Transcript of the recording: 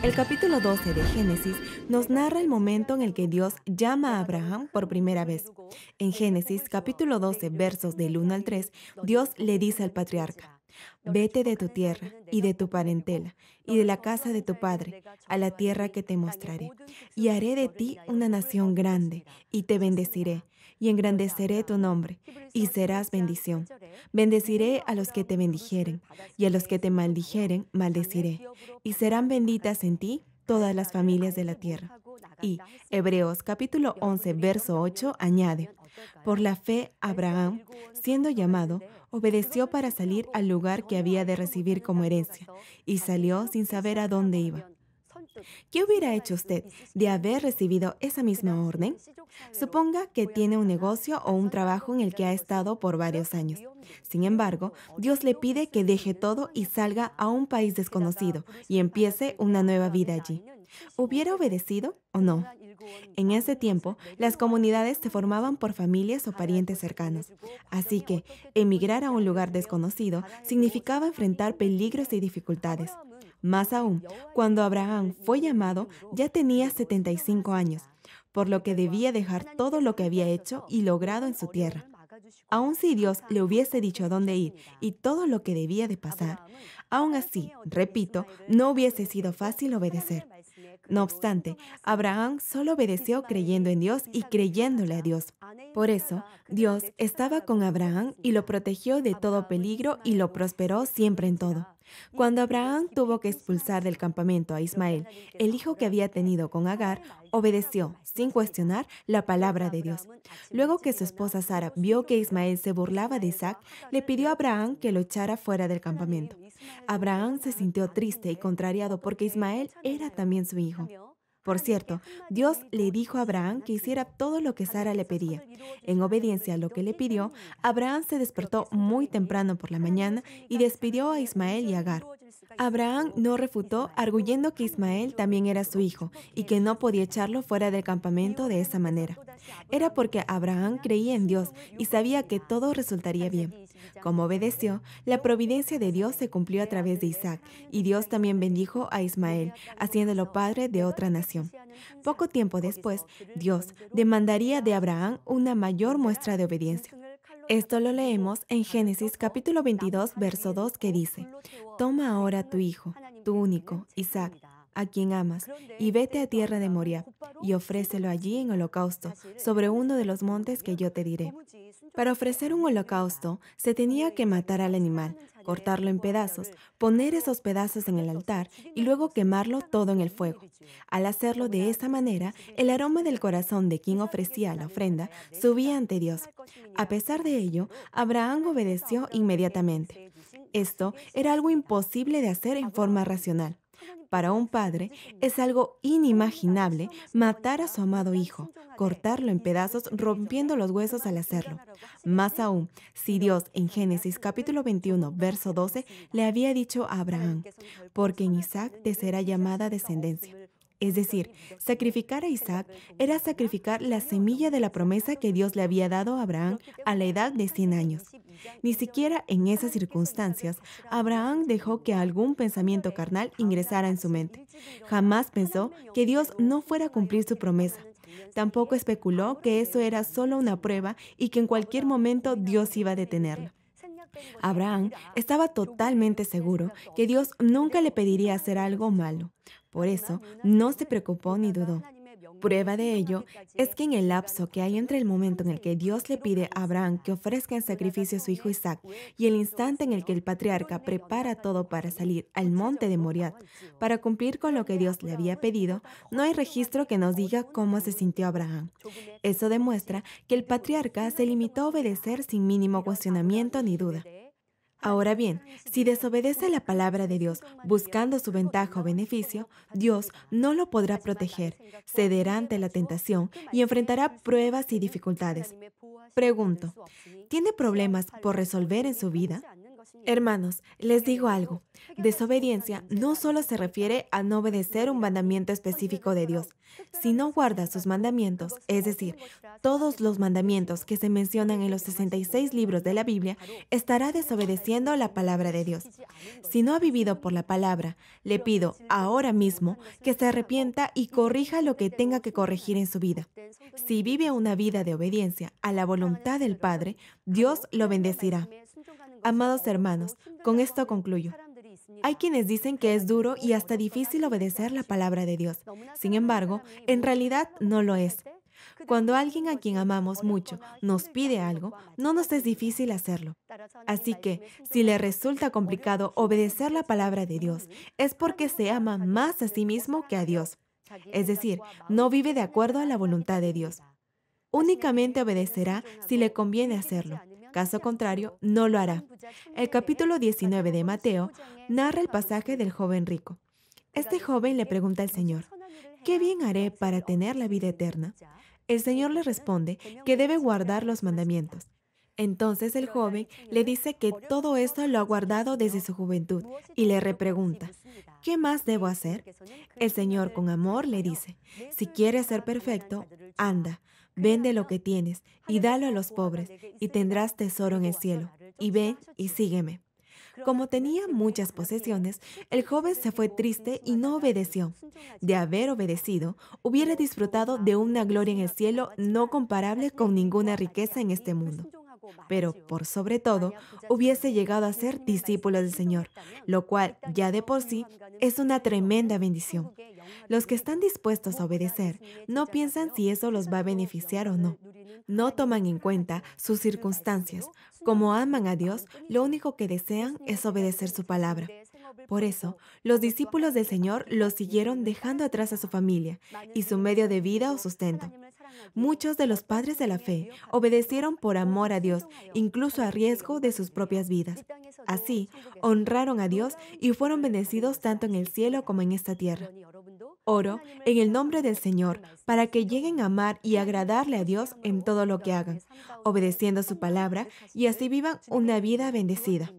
El capítulo 12 de Génesis nos narra el momento en el que Dios llama a Abraham por primera vez. En Génesis capítulo 12 versos del 1 al 3, Dios le dice al patriarca, Vete de tu tierra y de tu parentela y de la casa de tu padre a la tierra que te mostraré, y haré de ti una nación grande y te bendeciré y engrandeceré tu nombre, y serás bendición. Bendeciré a los que te bendijeren, y a los que te maldijeren, maldeciré, y serán benditas en ti todas las familias de la tierra. Y Hebreos capítulo 11, verso 8 añade, por la fe Abraham, siendo llamado, obedeció para salir al lugar que había de recibir como herencia, y salió sin saber a dónde iba. ¿Qué hubiera hecho usted de haber recibido esa misma orden? Suponga que tiene un negocio o un trabajo en el que ha estado por varios años. Sin embargo, Dios le pide que deje todo y salga a un país desconocido y empiece una nueva vida allí. ¿Hubiera obedecido o no? En ese tiempo, las comunidades se formaban por familias o parientes cercanos, así que emigrar a un lugar desconocido significaba enfrentar peligros y dificultades. Más aún, cuando Abraham fue llamado, ya tenía 75 años, por lo que debía dejar todo lo que había hecho y logrado en su tierra. Aun si Dios le hubiese dicho a dónde ir y todo lo que debía de pasar, aún así, repito, no hubiese sido fácil obedecer. No obstante, Abraham solo obedeció creyendo en Dios y creyéndole a Dios. Por eso, Dios estaba con Abraham y lo protegió de todo peligro y lo prosperó siempre en todo. Cuando Abraham tuvo que expulsar del campamento a Ismael, el hijo que había tenido con Agar, obedeció, sin cuestionar, la palabra de Dios. Luego que su esposa Sara vio que Ismael se burlaba de Isaac, le pidió a Abraham que lo echara fuera del campamento. Abraham se sintió triste y contrariado porque Ismael era también su hijo. Por cierto, Dios le dijo a Abraham que hiciera todo lo que Sara le pedía. En obediencia a lo que le pidió, Abraham se despertó muy temprano por la mañana y despidió a Ismael y Agar. Abraham no refutó, arguyendo que Ismael también era su hijo y que no podía echarlo fuera del campamento de esa manera. Era porque Abraham creía en Dios y sabía que todo resultaría bien. Como obedeció, la providencia de Dios se cumplió a través de Isaac, y Dios también bendijo a Ismael, haciéndolo padre de otra nación. Poco tiempo después, Dios demandaría de Abraham una mayor muestra de obediencia. Esto lo leemos en Génesis capítulo 22, verso 2, que dice, Toma ahora tu hijo, tu único, Isaac, a quien amas, y vete a tierra de Moria, y ofrécelo allí en holocausto, sobre uno de los montes que yo te diré. Para ofrecer un holocausto, se tenía que matar al animal, cortarlo en pedazos, poner esos pedazos en el altar y luego quemarlo todo en el fuego. Al hacerlo de esa manera, el aroma del corazón de quien ofrecía la ofrenda subía ante Dios. A pesar de ello, Abraham obedeció inmediatamente. Esto era algo imposible de hacer en forma racional. Para un padre es algo inimaginable matar a su amado hijo, cortarlo en pedazos, rompiendo los huesos al hacerlo. Más aún, si Dios en Génesis capítulo 21, verso 12, le había dicho a Abraham, porque en Isaac te será llamada descendencia. Es decir, sacrificar a Isaac era sacrificar la semilla de la promesa que Dios le había dado a Abraham a la edad de 100 años. Ni siquiera en esas circunstancias, Abraham dejó que algún pensamiento carnal ingresara en su mente. Jamás pensó que Dios no fuera a cumplir su promesa. Tampoco especuló que eso era solo una prueba y que en cualquier momento Dios iba a detenerlo. Abraham estaba totalmente seguro que Dios nunca le pediría hacer algo malo, por eso, no se preocupó ni dudó. Prueba de ello es que en el lapso que hay entre el momento en el que Dios le pide a Abraham que ofrezca en sacrificio a su hijo Isaac y el instante en el que el patriarca prepara todo para salir al monte de Moriat para cumplir con lo que Dios le había pedido, no hay registro que nos diga cómo se sintió Abraham. Eso demuestra que el patriarca se limitó a obedecer sin mínimo cuestionamiento ni duda. Ahora bien, si desobedece la palabra de Dios buscando su ventaja o beneficio, Dios no lo podrá proteger, cederá ante la tentación y enfrentará pruebas y dificultades. Pregunto, ¿tiene problemas por resolver en su vida? Hermanos, les digo algo. Desobediencia no solo se refiere a no obedecer un mandamiento específico de Dios. Si no guarda sus mandamientos, es decir, todos los mandamientos que se mencionan en los 66 libros de la Biblia, estará desobedeciendo la palabra de Dios. Si no ha vivido por la palabra, le pido ahora mismo que se arrepienta y corrija lo que tenga que corregir en su vida. Si vive una vida de obediencia a la voluntad del Padre, Dios lo bendecirá. Amados hermanos, con esto concluyo. Hay quienes dicen que es duro y hasta difícil obedecer la palabra de Dios. Sin embargo, en realidad no lo es. Cuando alguien a quien amamos mucho nos pide algo, no nos es difícil hacerlo. Así que, si le resulta complicado obedecer la palabra de Dios, es porque se ama más a sí mismo que a Dios. Es decir, no vive de acuerdo a la voluntad de Dios. Únicamente obedecerá si le conviene hacerlo. Caso contrario, no lo hará. El capítulo 19 de Mateo narra el pasaje del joven rico. Este joven le pregunta al Señor, ¿qué bien haré para tener la vida eterna? El Señor le responde que debe guardar los mandamientos. Entonces el joven le dice que todo esto lo ha guardado desde su juventud y le repregunta, ¿qué más debo hacer? El Señor con amor le dice, si quiere ser perfecto, anda, Vende lo que tienes y dalo a los pobres, y tendrás tesoro en el cielo. Y ven y sígueme. Como tenía muchas posesiones, el joven se fue triste y no obedeció. De haber obedecido, hubiera disfrutado de una gloria en el cielo no comparable con ninguna riqueza en este mundo pero por sobre todo pues, hubiese llegado a ser discípulo del pues, Señor, lo cual ya de por sí es una pues, tremenda bendición. Los que están dispuestos a obedecer no piensan si eso los va a beneficiar o no. No toman en cuenta sus circunstancias. Como aman a Dios, lo único que desean es obedecer su palabra. Por eso, los discípulos del Señor los siguieron dejando atrás a su familia y su medio de vida o sustento. Muchos de los padres de la fe obedecieron por amor a Dios, incluso a riesgo de sus propias vidas. Así, honraron a Dios y fueron bendecidos tanto en el cielo como en esta tierra. Oro en el nombre del Señor para que lleguen a amar y agradarle a Dios en todo lo que hagan, obedeciendo su palabra y así vivan una vida bendecida.